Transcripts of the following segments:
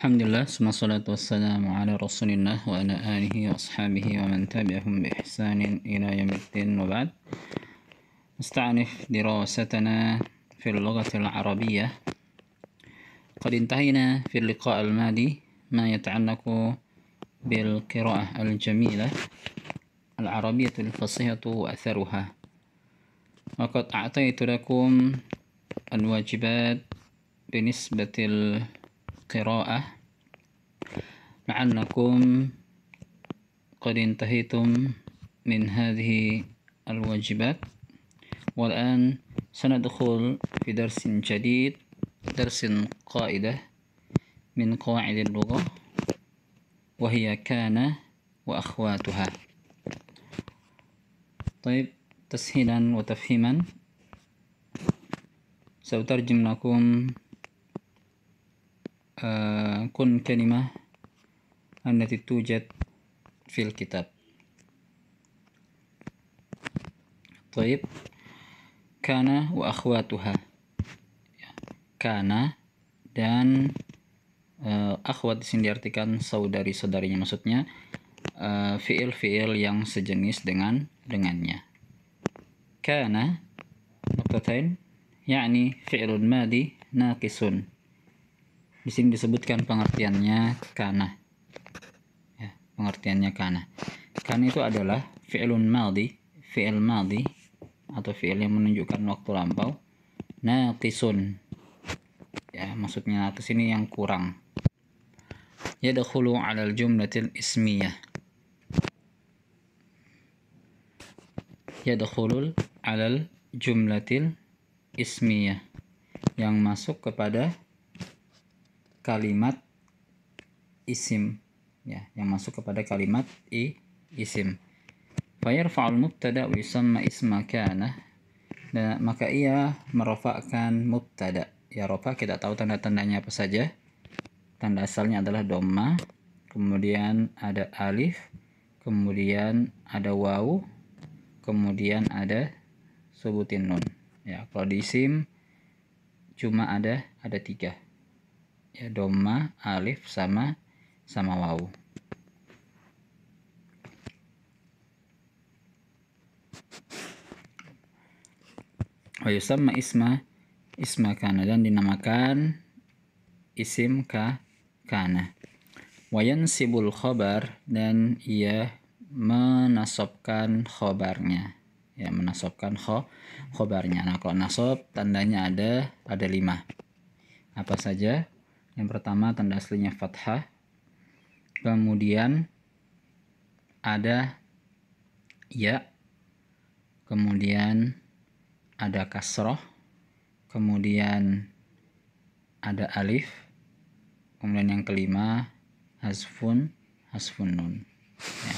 الحمد لله ثم الصلاة والسلام على رسول الله وعلى آله وأصحابه ومن تبعهم بإحسان إلى يوم الدين وبعد نستعنف دراستنا في اللغة العربية قد انتهينا في اللقاء الماضي ما يتعلق بالقراءة الجميلة العربية الفصيحة وأثرها وقد أعطيت لكم الواجبات بنسبة القراءة مع أنكم قد انتهيتم من هذه الواجبات والآن سندخل في درس جديد درس قائدة من قواعد اللغة وهي كان وأخواتها طيب تسهيلا وتفهيما سأترجم لكم كن كلمة التي توجد في الكتاب طيب كان وأخواتها كان dan uh, akhwat di sini diartikan saudari saudarinya maksudnya uh, eh, fiil fiil yang sejenis dengan dengannya kana nuktatain yakni fi'lun madi naqisun di sini disebutkan pengertiannya kana. Ya, pengertiannya kana. Kana itu adalah fi'lun maldi, fi'il maldi atau fi'il yang menunjukkan waktu lampau. Naqisun. Ya, maksudnya naqis ini yang kurang. Yadkhulu 'ala al-jumlatil ismiyah. Yadkhulul 'ala al-jumlatil ismiyah yang masuk kepada kalimat isim ya yang masuk kepada kalimat i isim fayarfa'ul mubtada wa yusamma isma kana nah, maka ia merofakkan mubtada ya rofa kita tahu tanda-tandanya apa saja tanda asalnya adalah doma kemudian ada alif kemudian ada wau kemudian ada subutin nun ya kalau di isim cuma ada ada tiga ya doma alif sama sama wau wa yusamma isma isma kana dan dinamakan isim ka kana wa yansibul khobar dan ia menasobkan khobarnya ya menasobkan kho khobarnya nah kalau nasob tandanya ada ada lima apa saja yang pertama tanda aslinya fathah. Kemudian ada ya. Kemudian ada kasroh. Kemudian ada alif. Kemudian yang kelima hasfun hasfun nun. Ya.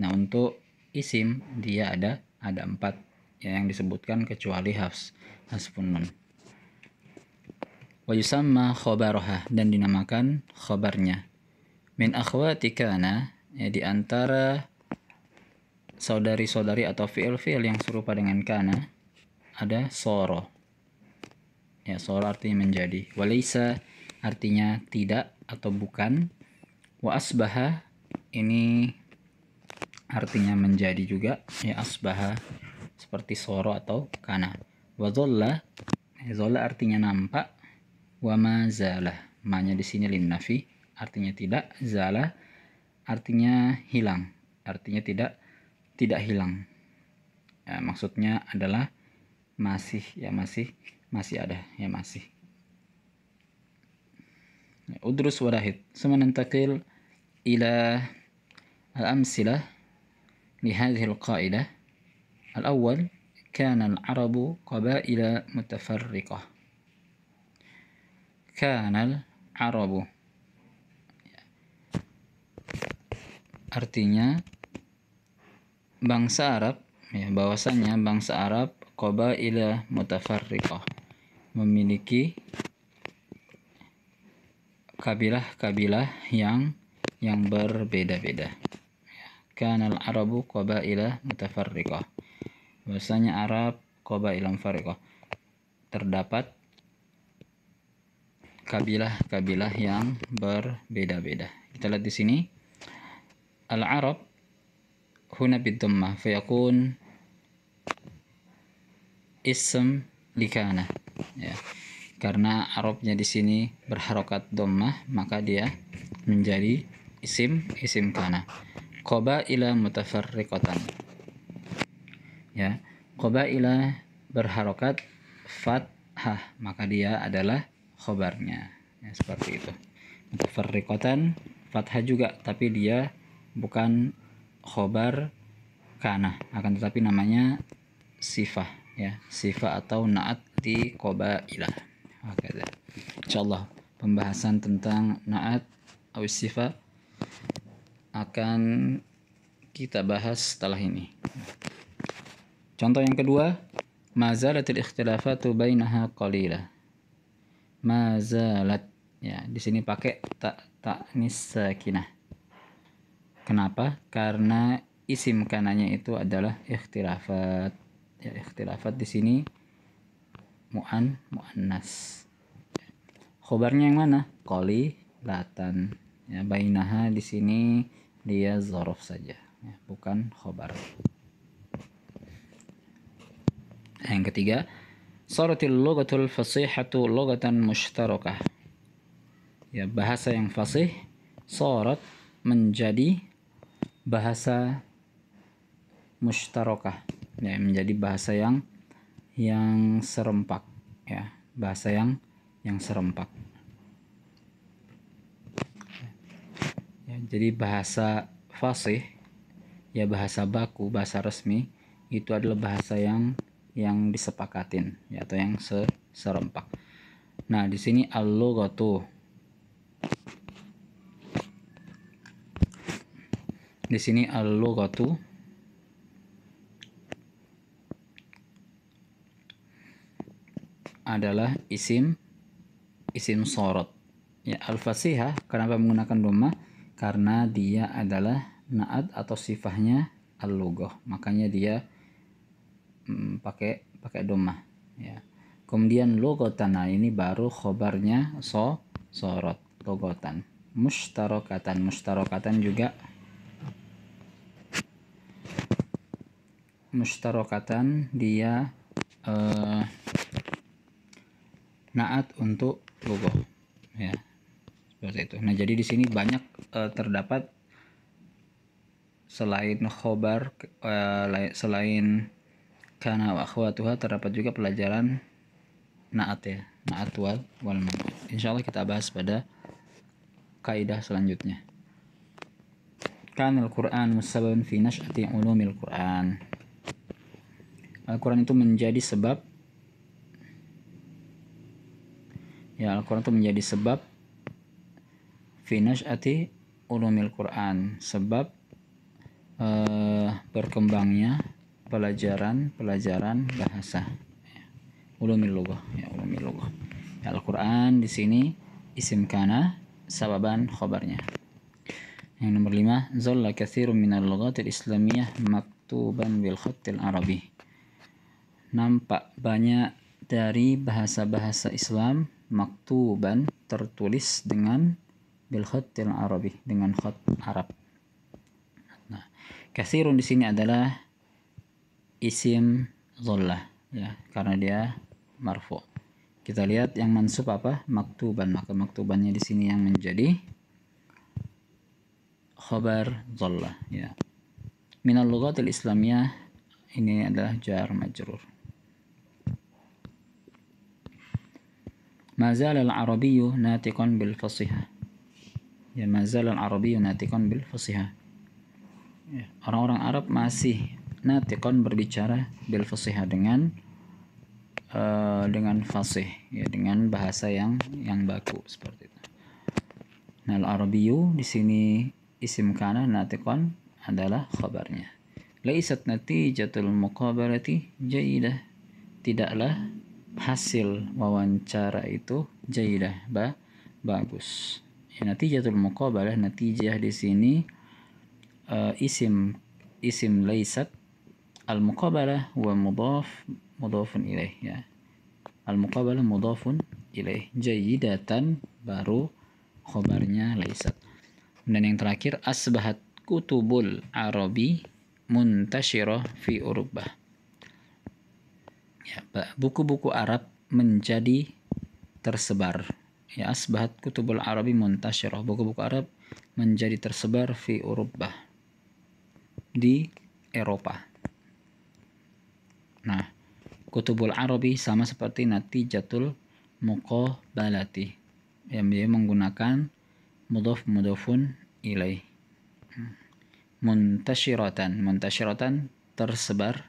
Nah untuk isim dia ada ada empat ya yang disebutkan kecuali hafs hasfun nun wa khobaroha dan dinamakan khobarnya min akhwatikana ya di antara saudari-saudari atau fiil-fiil yang serupa dengan kana ada soro ya soro artinya menjadi walisa artinya tidak atau bukan wa asbaha ini artinya menjadi juga ya asbaha seperti soro atau kana wa zolla ya, zolla artinya nampak wama zalah manya di sini lin nafi artinya tidak zalah artinya hilang artinya tidak tidak hilang ya, maksudnya adalah masih ya masih masih ada ya masih ya, udrus warahid semenantakil ila al-amsilah al القاعدة kana al-arabu qabaila mutafarriqah kanal arabu artinya bangsa Arab ya bahwasanya bangsa Arab koba ila mutafarriqah memiliki kabilah-kabilah yang yang berbeda-beda. Ya, kanal Arabu koba ila mutafarriqah. Bahwasanya Arab ilam fariqah. Terdapat kabilah-kabilah yang berbeda-beda. Kita lihat di sini al-Arab huna bidhammah fayakun ism likana ya. Karena Arabnya di sini berharokat domah maka dia menjadi isim isim kana. Koba ila mutafarriqatan. Ya, koba ila berharokat fathah maka dia adalah khobarnya ya, seperti itu mutafarriqatan fathah juga tapi dia bukan khobar kana akan tetapi namanya sifah ya sifah atau naat di qobailah Oke, insyaallah pembahasan tentang naat atau sifah akan kita bahas setelah ini. Contoh yang kedua, mazalatil ikhtilafatu bainaha qalila mazalat ya di sini pakai tak tak nisakinah kenapa karena isim kanannya itu adalah ikhtilafat ya ikhtilafat di sini mu'an mu'annas khobarnya yang mana koli latan ya bainaha di sini dia zorof saja ya, bukan khobar yang ketiga Saratil logatul fasihatu logatan mushtarakah. Ya, bahasa yang fasih sorot menjadi bahasa mustaroka Ya, menjadi bahasa yang yang serempak ya, bahasa yang yang serempak. Ya, jadi bahasa fasih ya bahasa baku, bahasa resmi itu adalah bahasa yang yang disepakatin ya, atau yang serempak. Nah, di sini al-lughatu. Di sini al-lughatu adalah isim isim sorot. Ya, al-fasihah kenapa menggunakan doma? Karena dia adalah naat atau sifahnya al lugoh Makanya dia Mm, pakai pakai domah ya kemudian logotan nah ini baru khobarnya so sorot logotan mustarokatan mustarokatan juga mustarokatan dia eh, naat untuk logo ya seperti itu nah jadi di sini banyak eh, terdapat selain khobar eh, selain karena wa akhwatuha terdapat juga pelajaran naat ya, naat wal wal Insya Allah kita bahas pada kaidah selanjutnya. Kanil Quran musabban fi nash'ati ulumil Quran. Al-Quran itu menjadi sebab ya Al-Quran itu menjadi sebab finashati ulumil Quran sebab uh, berkembangnya pelajaran-pelajaran bahasa ulumil lughah ya ulumil lughah ya, Al-Qur'an di sini isim kana sababan khabarnya yang nomor 5 zalla katsirun minal lughatil islamiyah maktuban bil khattil arabi nampak banyak dari bahasa-bahasa Islam maktuban tertulis dengan bil khattil arabi dengan khat Arab nah katsirun di sini adalah isim zullah ya karena dia marfu kita lihat yang mansub apa maktuban maka maktubannya di sini yang menjadi khabar zullah ya minal lughatil islamiyah ini adalah jar majrur mazal al arabiyyu natiqan bil fasiha ya mazal al arabiyyu natiqan bil fasiha ya, orang-orang Arab masih natikon berbicara bil fasiha dengan uh, dengan fasih ya dengan bahasa yang yang baku seperti itu. Nah, al di sini isim kana natikon adalah khabarnya. Laisat natijatul muqabalati jayidah. Tidaklah hasil wawancara itu jayidah, ba bagus. Ya, natijatul muqabalah natijah di sini uh, isim isim laisat al-muqabalah wa mudhaf mudhafun ilaih ya. Al-muqabalah mudhafun ilaih. Jayyidatan baru khobarnya laisat. Dan yang terakhir asbahat kutubul arabi muntashirah fi urubah. Ya, buku-buku Arab menjadi tersebar. Ya, asbahat kutubul arabi muntashirah. Buku-buku Arab menjadi tersebar fi urubah di Eropa. Nah, kutubul Arabi sama seperti nati natijatul balati yang dia menggunakan mudof mudofun ilai muntashiratan muntashiratan tersebar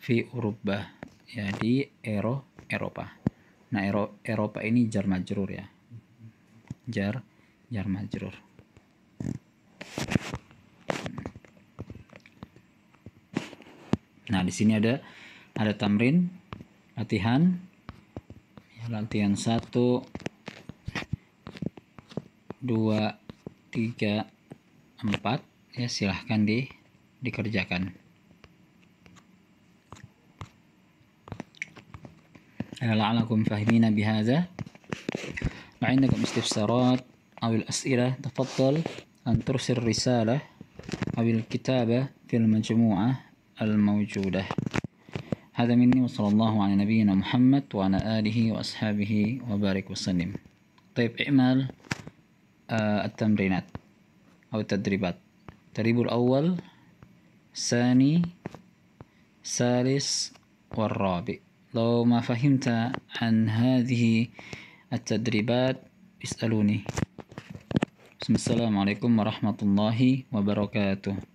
fi Urubah ya di Ero Eropa nah Ero, Eropa ini jar majrur ya jar jar majrur Nah, di sini ada ada tamrin latihan latihan 1 2 3 4 ya silahkan di dikerjakan la'alakum fahimina bihaza ma'indakum istifsarat awil as'ilah tafattal an risalah awil kitabah fil majmu'ah الموجودة هذا مني وصلى الله على نبينا محمد وعلى آله وأصحابه وبارك وسلم طيب اعمل آه، التمرينات أو التدريبات التدريب الأول ثاني ثالث والرابع لو ما فهمت عن هذه التدريبات اسألوني بسم السلام عليكم ورحمة الله وبركاته